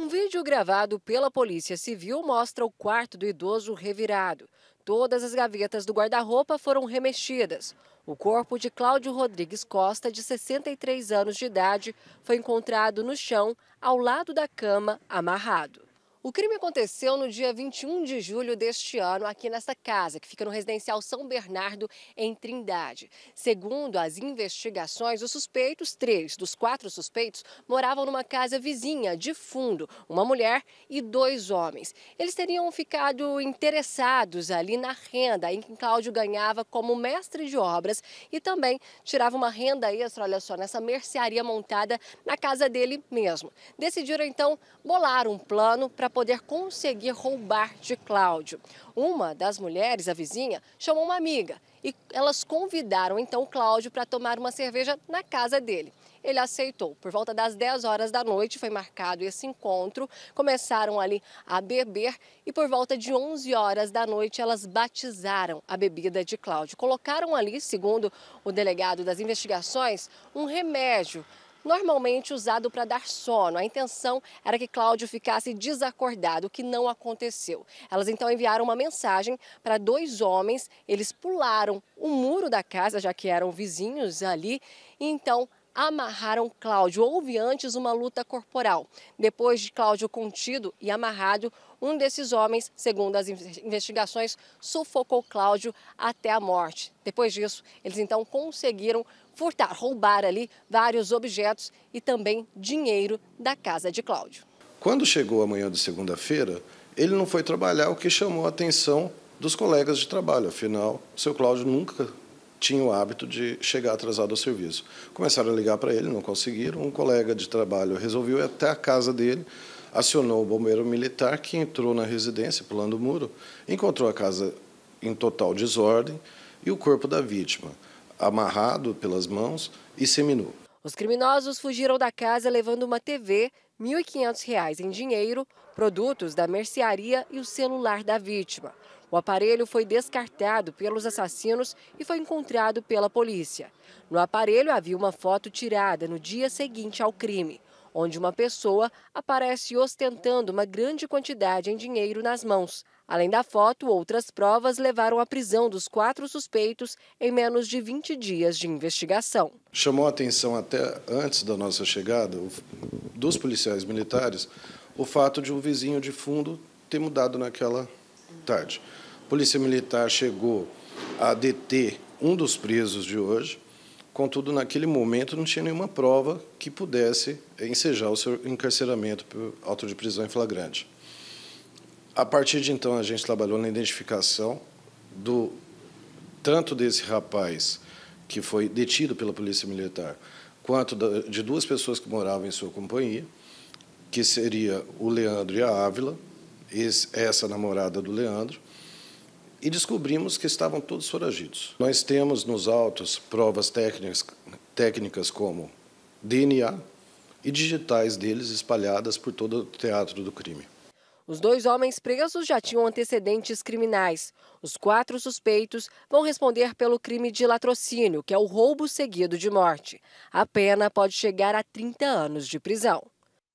Um vídeo gravado pela Polícia Civil mostra o quarto do idoso revirado. Todas as gavetas do guarda-roupa foram remexidas. O corpo de Cláudio Rodrigues Costa, de 63 anos de idade, foi encontrado no chão, ao lado da cama, amarrado. O crime aconteceu no dia 21 de julho deste ano, aqui nesta casa, que fica no residencial São Bernardo, em Trindade. Segundo as investigações, os suspeitos, três dos quatro suspeitos, moravam numa casa vizinha, de fundo, uma mulher e dois homens. Eles teriam ficado interessados ali na renda em que Cláudio ganhava como mestre de obras e também tirava uma renda extra, olha só, nessa mercearia montada na casa dele mesmo. Decidiram, então, bolar um plano para poder conseguir roubar de Cláudio. Uma das mulheres, a vizinha, chamou uma amiga e elas convidaram então Cláudio para tomar uma cerveja na casa dele. Ele aceitou. Por volta das 10 horas da noite foi marcado esse encontro. Começaram ali a beber e por volta de 11 horas da noite elas batizaram a bebida de Cláudio. Colocaram ali, segundo o delegado das investigações, um remédio normalmente usado para dar sono. A intenção era que Cláudio ficasse desacordado, o que não aconteceu. Elas então enviaram uma mensagem para dois homens, eles pularam o muro da casa, já que eram vizinhos ali, e então amarraram Cláudio. Houve antes uma luta corporal. Depois de Cláudio contido e amarrado, um desses homens, segundo as investigações, sufocou Cláudio até a morte. Depois disso, eles então conseguiram furtar, roubar ali vários objetos e também dinheiro da casa de Cláudio. Quando chegou a manhã de segunda-feira, ele não foi trabalhar, o que chamou a atenção dos colegas de trabalho. Afinal, o seu Cláudio nunca tinha o hábito de chegar atrasado ao serviço. Começaram a ligar para ele, não conseguiram. Um colega de trabalho resolveu ir até a casa dele, acionou o bombeiro militar, que entrou na residência, pulando o muro, encontrou a casa em total desordem e o corpo da vítima, amarrado pelas mãos e seminou. Os criminosos fugiram da casa levando uma TV, R$ 1.500 em dinheiro, produtos da mercearia e o celular da vítima. O aparelho foi descartado pelos assassinos e foi encontrado pela polícia. No aparelho havia uma foto tirada no dia seguinte ao crime, onde uma pessoa aparece ostentando uma grande quantidade em dinheiro nas mãos. Além da foto, outras provas levaram à prisão dos quatro suspeitos em menos de 20 dias de investigação. Chamou a atenção até antes da nossa chegada dos policiais militares o fato de um vizinho de fundo ter mudado naquela tarde. A Polícia Militar chegou a deter um dos presos de hoje, contudo, naquele momento não tinha nenhuma prova que pudesse ensejar o seu encarceramento por auto de prisão em flagrante. A partir de então, a gente trabalhou na identificação do tanto desse rapaz que foi detido pela Polícia Militar, quanto de duas pessoas que moravam em sua companhia, que seria o Leandro e a Ávila, esse, essa namorada do Leandro, e descobrimos que estavam todos foragidos. Nós temos nos autos provas técnicas, técnicas como DNA e digitais deles espalhadas por todo o teatro do crime. Os dois homens presos já tinham antecedentes criminais. Os quatro suspeitos vão responder pelo crime de latrocínio, que é o roubo seguido de morte. A pena pode chegar a 30 anos de prisão.